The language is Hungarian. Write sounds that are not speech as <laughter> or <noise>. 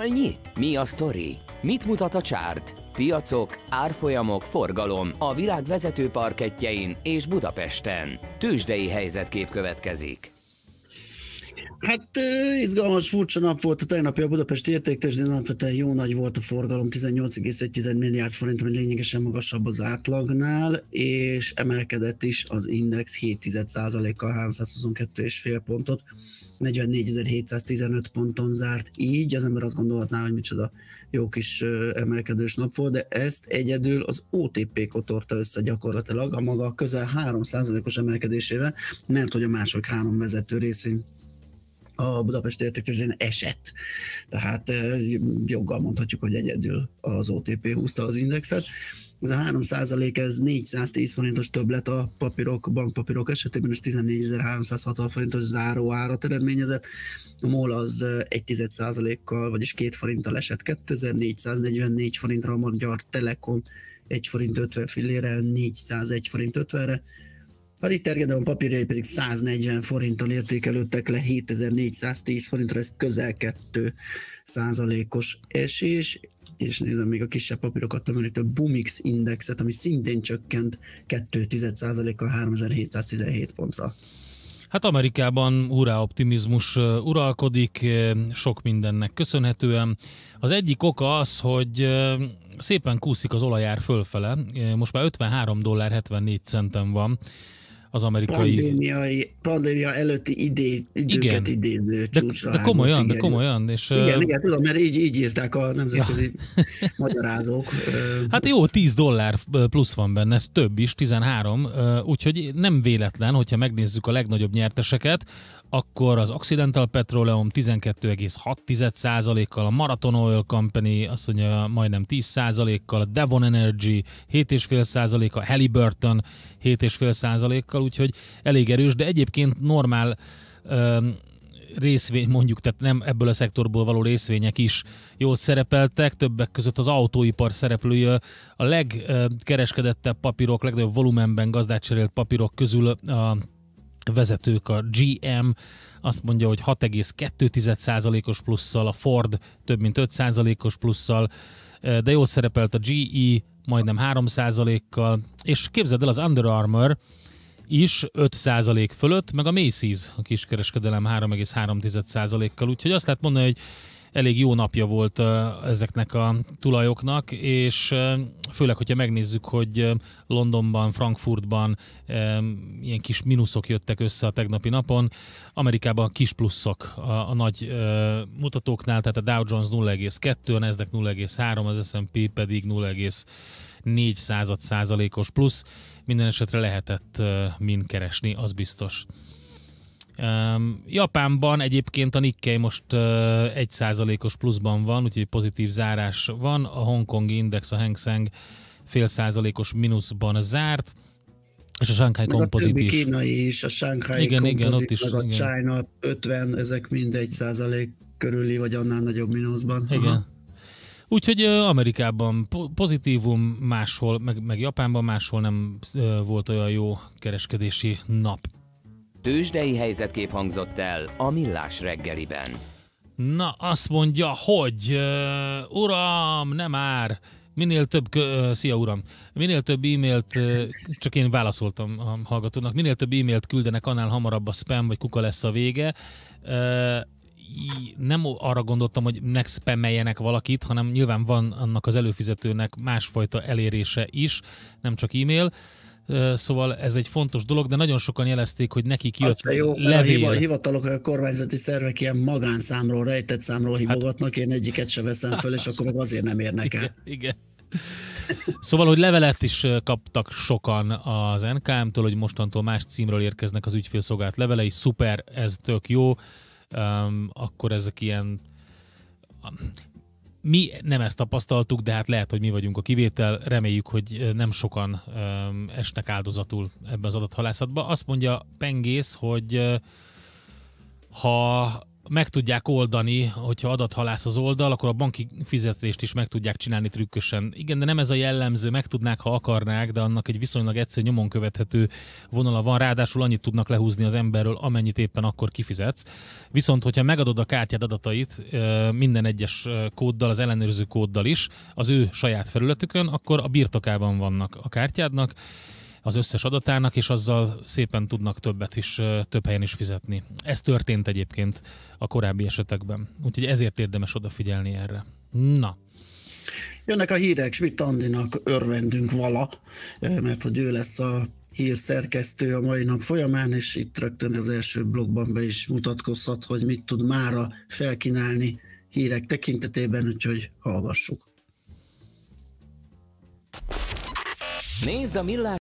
Hol nyit? Mi a sztori? Mit mutat a csárt? Piacok, árfolyamok, forgalom a világ vezető parketjein és Budapesten. Tősdei helyzetkép következik. Hát izgalmas, furcsa nap volt a tegnapi a Budapesti nem fete, jó nagy volt a forgalom, 18,1 milliárd forint, ami lényegesen magasabb az átlagnál, és emelkedett is az index 7,1%-kal 322,5 pontot, 44.715 ponton zárt így, az ember azt gondolhatná, hogy micsoda jó kis emelkedős nap volt, de ezt egyedül az OTP kotorta össze gyakorlatilag a maga közel 3%-os emelkedésével, mert hogy a mások három vezető részén a Budapest értéktőzsdén esett. Tehát joggal mondhatjuk, hogy egyedül az OTP húzta az indexet. Ez a 3 ez 410 forintos többlet a papírok, bankpapírok esetében, és 14.360 forintos záróárat eredményezett. A MOL az 1 kal vagyis 2 forinttal esett 2444 forintra, a Magyar Telekom 1 forint 50 fillérel 401 forint 50-re, a Ritter papírjai pedig 140 forinttal értékelődtek le, 7410 forintra, ez közel 2 százalékos esés, és nézem még a kisebb papírokat, amelyek a Bumix indexet, ami szintén csökkent 2,1%-kal 3717 pontra. Hát Amerikában hurrá optimizmus uralkodik, sok mindennek köszönhetően. Az egyik oka az, hogy szépen kúszik az olajár fölfele, most már 53 dollár 74 centen van az amerikai... Pandémiai, pandémia előtti idé, időket igen. idéző De, de komolyan, igen. de komolyan. És, igen, igen, tudom, mert így, így írták a nemzetközi ja. <laughs> magyarázók. Hát ezt. jó, 10 dollár plusz van benne, több is, 13, úgyhogy nem véletlen, hogyha megnézzük a legnagyobb nyerteseket, akkor az Occidental Petroleum 12,6%-kal, a Marathon Oil Company azt mondja majdnem 10%-kal, a Devon Energy 7,5%-kal, Halliburton 7,5%-kal, játékkal, úgyhogy elég erős, de egyébként normál um, részvény mondjuk, tehát nem ebből a szektorból való részvények is jól szerepeltek, többek között az autóipar szereplője a legkereskedettebb papírok, legnagyobb volumenben gazdát cserélt papírok közül a vezetők a GM, azt mondja, hogy 6,2%-os plusszal, a Ford több mint 5%-os plusszal, de jól szerepelt a GE, majdnem 3%-kal, és képzeld el az Under Armour, is 5% fölött, meg a Macy's a kiskereskedelem 3,3%-kal, úgyhogy azt lehet mondani, hogy elég jó napja volt ezeknek a tulajoknak, és főleg, hogyha megnézzük, hogy Londonban, Frankfurtban ilyen kis mínuszok jöttek össze a tegnapi napon, Amerikában kis pluszok a, a nagy mutatóknál, tehát a Dow Jones 0,2, a Nasdaq 0,3, az S&P pedig 0, 4 század százalékos plusz. Minden esetre lehetett mind keresni, az biztos. Japánban egyébként a Nikkei most 1 százalékos pluszban van, úgyhogy pozitív zárás van. A Hongkongi Index, a Hang Seng fél százalékos mínuszban zárt, és a Shanghai kompozit Composite a is. kínai is, a Shanghai igen, igen, ott is, a China igen. China 50, ezek mind 1 százalék körüli, vagy annál nagyobb mínuszban. Igen. Aha. Úgyhogy Amerikában pozitívum, máshol, meg, meg Japánban máshol nem volt olyan jó kereskedési nap. Tőzsdei helyzetkép hangzott el a Millás reggeliben. Na, azt mondja, hogy uh, uram, nem már, minél több, uh, szia uram, minél több e-mailt, uh, csak én válaszoltam a hallgatónak, minél több e-mailt küldenek, annál hamarabb a spam vagy kuka lesz a vége. Uh, nem arra gondoltam, hogy megspammeljenek valakit, hanem nyilván van annak az előfizetőnek másfajta elérése is, nem csak e-mail. Szóval ez egy fontos dolog, de nagyon sokan jelezték, hogy nekik jött jó, levél. A hivatalok, a kormányzati szervek ilyen magánszámról, rejtett számról hívogatnak, hát, én egyiket se veszem föl, és akkor meg azért nem érnek el. Igen. igen. Szóval, hogy levelet is kaptak sokan az NKM-től, hogy mostantól más címről érkeznek az ügyfélszolgált levelei, szuper, ez tök jó, um, akkor ezek ilyen mi nem ezt tapasztaltuk, de hát lehet, hogy mi vagyunk a kivétel. Reméljük, hogy nem sokan um, esnek áldozatul ebbe az adathalászatba. Azt mondja Pengész, hogy uh, ha meg tudják oldani, hogyha adathalász az oldal, akkor a banki fizetést is meg tudják csinálni trükkösen. Igen, de nem ez a jellemző, meg tudnák, ha akarnák, de annak egy viszonylag egyszerű nyomon követhető vonala van, ráadásul annyit tudnak lehúzni az emberről, amennyit éppen akkor kifizetsz. Viszont, hogyha megadod a kártyád adatait minden egyes kóddal, az ellenőrző kóddal is, az ő saját felületükön, akkor a birtokában vannak a kártyádnak, az összes adatának, és azzal szépen tudnak többet is, több helyen is fizetni. Ez történt egyébként a korábbi esetekben, úgyhogy ezért érdemes odafigyelni erre. Na, Jönnek a hírek, mi Tandinak örvendünk vala, mert hogy ő lesz a hírszerkesztő a mai nap folyamán, és itt rögtön az első blogban be is mutatkozhat, hogy mit tud mára felkínálni hírek tekintetében, úgyhogy hallgassuk. Nézd a millát!